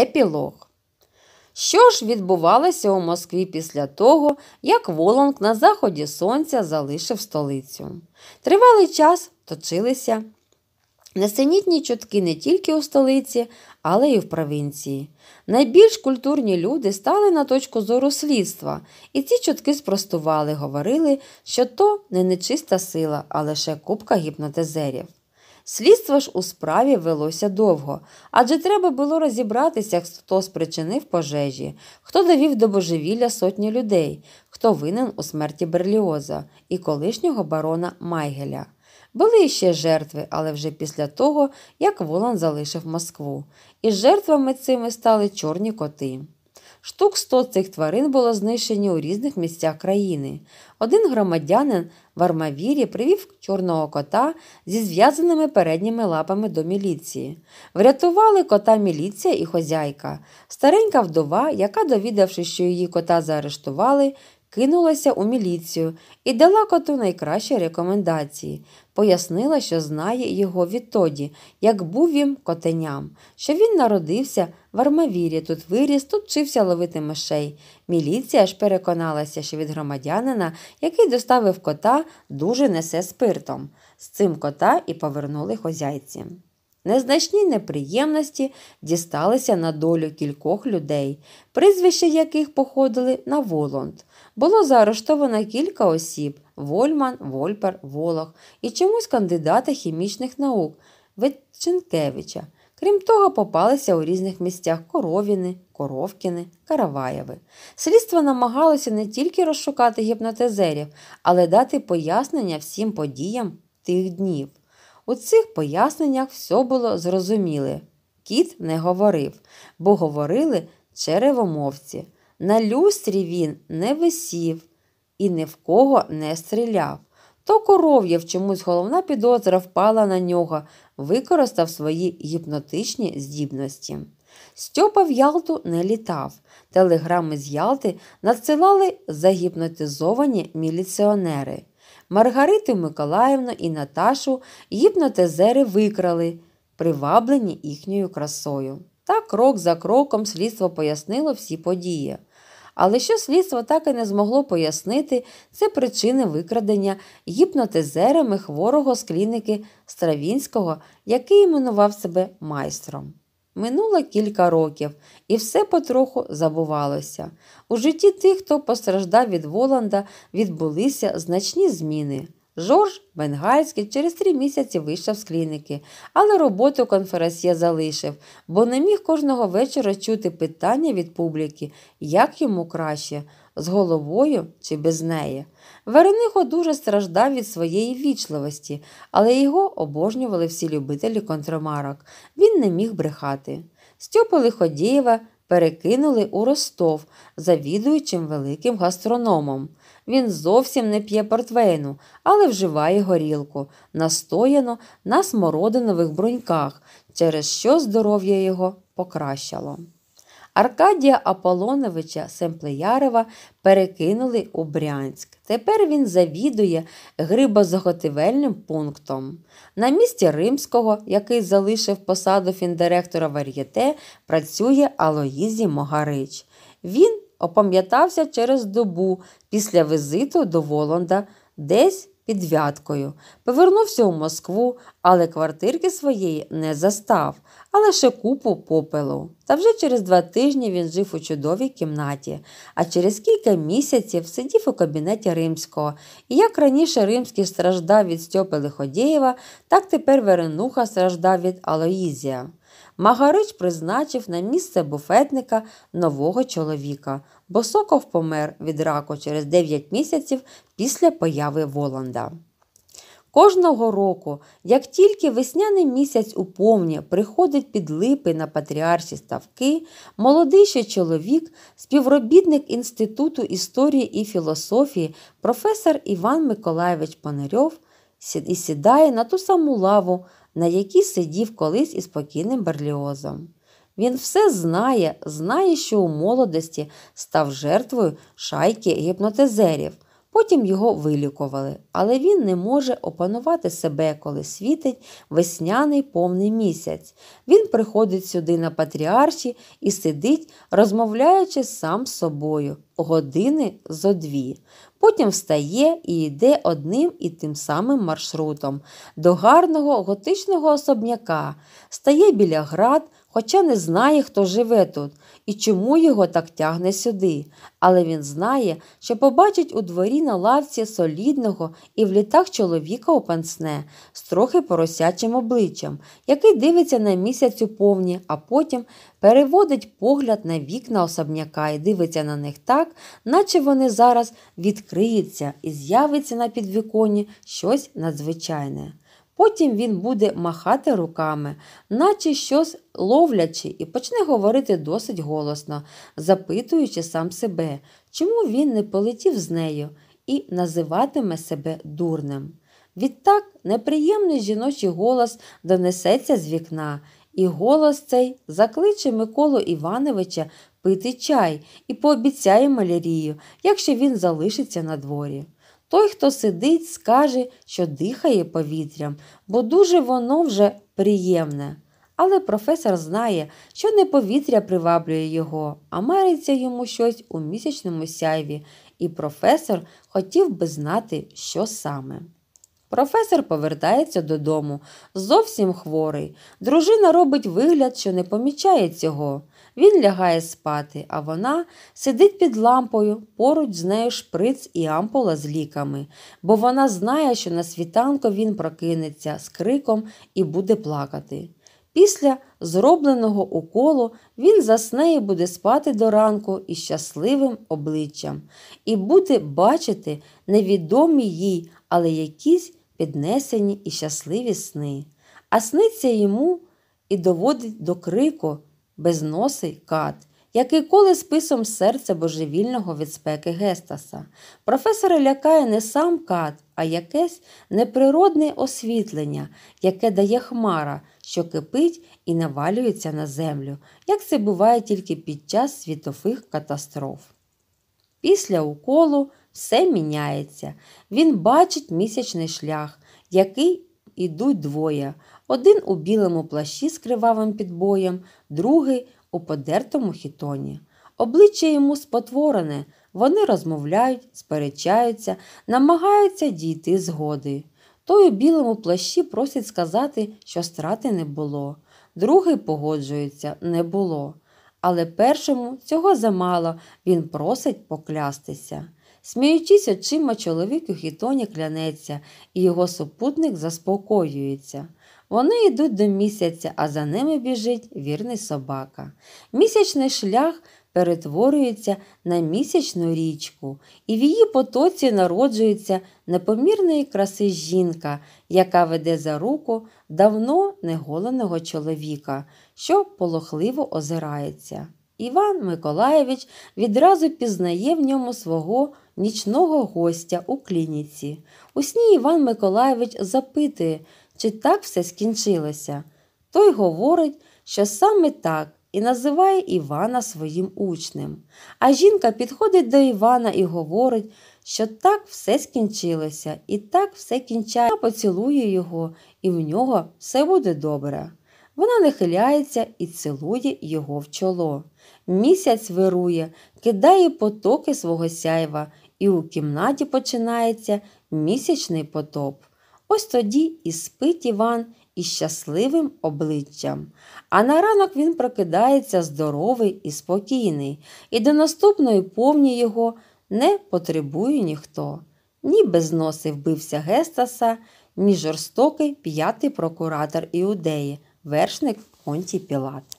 Епілог. Що ж відбувалося у Москві після того, як Волонг на заході сонця залишив столицю? Тривалий час точилися несенітні чутки не тільки у столиці, але й в провінції. Найбільш культурні люди стали на точку зору слідства, і ці чутки спростували, говорили, що то не нечиста сила, а лише купка гіпнотизерів. Слідство ж у справі велося довго, адже треба було розібратися, хто спричинив пожежі, хто довів до божевілля сотні людей, хто винен у смерті Берліоза і колишнього барона Майгеля. Були ще жертви, але вже після того, як Волан залишив Москву. І жертвами цими стали чорні коти. Штук 100 цих тварин було знищені у різних місцях країни. Один громадянин в армавірі привів чорного кота зі зв'язаними передніми лапами до міліції. Врятували кота міліція і хозяйка, старенька вдова, яка, довідавшись, що її кота заарештували, кинулася у міліцію і дала коту найкращі рекомендації, пояснила, що знає його відтоді, як був їм котеням, що він народився в армавірі, тут виріс, тут вчився ловити мишей. Міліція ж переконалася, що від громадянина, який доставив кота, дуже несе спиртом. З цим кота і повернули хозяйці. Незначні неприємності дісталися на долю кількох людей, прізвища яких походили на Воланд. Було заарештовано кілька осіб Вольман, Вольпер, Волох і чомусь кандидата хімічних наук Ветченкевича. Крім того, попалися у різних місцях коровіни, коровкіни, караваєви. Слідство намагалося не тільки розшукати гіпнотезерів, але дати пояснення всім подіям тих днів. У цих поясненнях все було зрозуміле. Кіт не говорив, бо говорили черевомовці. На люстрі він не висів і ні в кого не стріляв. То коров'єв чомусь головна підозра впала на нього, використав свої гіпнотичні здібності. Стьопа в Ялту не літав. Телеграми з Ялти надсилали загіпнотизовані міліціонери. Маргариту Миколаївну і Наташу гіпнотезери викрали, приваблені їхньою красою. Та крок за кроком слідство пояснило всі події. Але що слідство так і не змогло пояснити, це причини викрадення гіпнотизерами хворого з клініки Стравінського, який іменував себе майстром. Минуло кілька років, і все потроху забувалося. У житті тих, хто постраждав від Воланда, відбулися значні зміни. Жорж Бенгальський через три місяці вийшов з клініки, але роботу конференція залишив, бо не міг кожного вечора чути питання від публіки, як йому краще з головою чи без неї. Веренихо дуже страждав від своєї вічливості, але його обожнювали всі любителі контрамарок. Він не міг брехати. Стьопу Лиходієва перекинули у Ростов, завідуючим великим гастрономом. Він зовсім не п'є портвейну, але вживає горілку, настояно на смородинових бруньках, через що здоров'я його покращало. Аркадія Аполоновича Семплеярова перекинули у Брянськ. Тепер він завідує грибозаготівельним пунктом. На місці Римського, який залишив посаду фіндиректора Вар'єте, працює Алоїзі Могарич. Він опам'ятався через добу після візиту до Волонда десь під вяткою. Повернувся у Москву, але квартирки своєї не застав, а лише купу попелу. Та вже через два тижні він жив у чудовій кімнаті, а через кілька місяців сидів у кабінеті римського. І як раніше римський страждав від Стьопи Лиходєєва, так тепер Веренуха страждав від Алоїзія. Магарич призначив на місце буфетника нового чоловіка. бо соков помер від раку через 9 місяців після появи Воланда. Кожного року, як тільки весняний місяць у повні приходить під липи на патріарші ставки, молодий ще чоловік, співробітник Інституту історії і філософії, професор Іван Миколаєвич Панарьов, і сідає на ту саму лаву, на якій сидів колись із покійним Берліозом. Він все знає, знає, що у молодості став жертвою шайки гіпнотизерів. Потім його вилікували, але він не може опанувати себе, коли світить весняний повний місяць. Він приходить сюди на патріарші і сидить, розмовляючи сам з собою години зо дві. Потім встає і йде одним і тим самим маршрутом до гарного готичного особняка, стає біля град, хоча не знає, хто живе тут і чому його так тягне сюди, але він знає, що побачить у дворі на лавці солідного і в літах чоловіка у пансне з трохи поросячим обличчям, який дивиться на місяць у повні, а потім переводить погляд на вікна особняка і дивиться на них так, наче вони зараз відкриються і з'явиться на підвіконі щось надзвичайне. Потім він буде махати руками, наче щось ловлячи, і почне говорити досить голосно, запитуючи сам себе, чому він не полетів з нею і називатиме себе дурним. Відтак неприємний жіночий голос донесеться з вікна, і голос цей закличе Миколу Івановича пити чай і пообіцяє малярію, якщо він залишиться на дворі. Той, хто сидить, скаже, що дихає повітрям, бо дуже воно вже приємне. Але професор знає, що не повітря приваблює його, а мариться йому щось у місячному сяйві, і професор хотів би знати, що саме. Професор повертається додому, зовсім хворий. Дружина робить вигляд, що не помічає цього. Він лягає спати, а вона сидить під лампою, поруч з нею шприц і ампула з ліками, бо вона знає, що на світанку він прокинеться з криком і буде плакати. Після зробленого уколу він засне і буде спати до ранку із щасливим обличчям і буде бачити невідомі їй, але якісь піднесені і щасливі сни, а сниться йому і доводить до крику безносий кат, який коли списом серця божевільного від спеки Гестаса. Професора лякає не сам кат, а якесь неприродне освітлення, яке дає хмара, що кипить і навалюється на землю, як це буває тільки під час світових катастроф. Після уколу все міняється. Він бачить місячний шлях, який ідуть двоє. Один у білому плащі з кривавим підбоєм, другий у подертому хітоні. Обличчя йому спотворене, вони розмовляють, сперечаються, намагаються дійти згоди. Той у білому плащі просить сказати, що страти не було. Другий погоджується, не було. Але першому цього замало він просить поклястися сміючись очима, чоловік у хітоні клянеться, і його супутник заспокоюється. Вони йдуть до місяця, а за ними біжить вірний собака. Місячний шлях перетворюється на місячну річку, і в її потоці народжується непомірної краси жінка, яка веде за руку давно неголеного чоловіка, що полохливо озирається. Іван Миколаєвич відразу пізнає в ньому свого нічного гостя у клініці. У сні Іван Миколаєвич запитує, чи так все скінчилося. Той говорить, що саме так і називає Івана своїм учнем. А жінка підходить до Івана і говорить, що так все скінчилося, і так все кінчає. Вона поцілує його, і в нього все буде добре. Вона нахиляється і цілує його в чоло. Місяць вирує, кидає потоки свого сяйва, і у кімнаті починається місячний потоп. Ось тоді і спить Іван із щасливим обличчям. А на ранок він прокидається здоровий і спокійний, і до наступної повні його не потребує ніхто. Ні без носи вбився Гестаса, ні жорстокий п'ятий прокуратор Іудеї вершник Понтій Пілат.